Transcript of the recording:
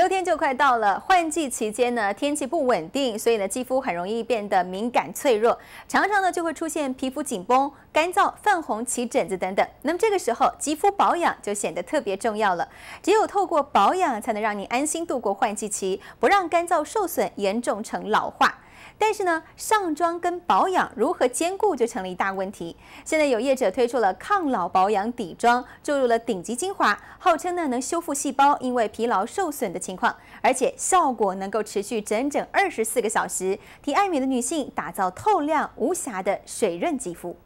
秋天就快到了，换季期间呢，天气不稳定，所以呢，肌肤很容易变得敏感脆弱，常常呢就会出现皮肤紧绷、干燥、泛红、起疹子等等。那么这个时候，肌肤保养就显得特别重要了。只有透过保养，才能让你安心度过换季期，不让干燥受损严重成老化。但是呢，上妆跟保养如何兼顾，就成了一大问题。现在有业者推出了抗老保养底妆，注入了顶级精华，号称呢能修复细胞因为疲劳受损的情况，而且效果能够持续整整二十四个小时，替爱美的女性打造透亮无瑕的水润肌肤。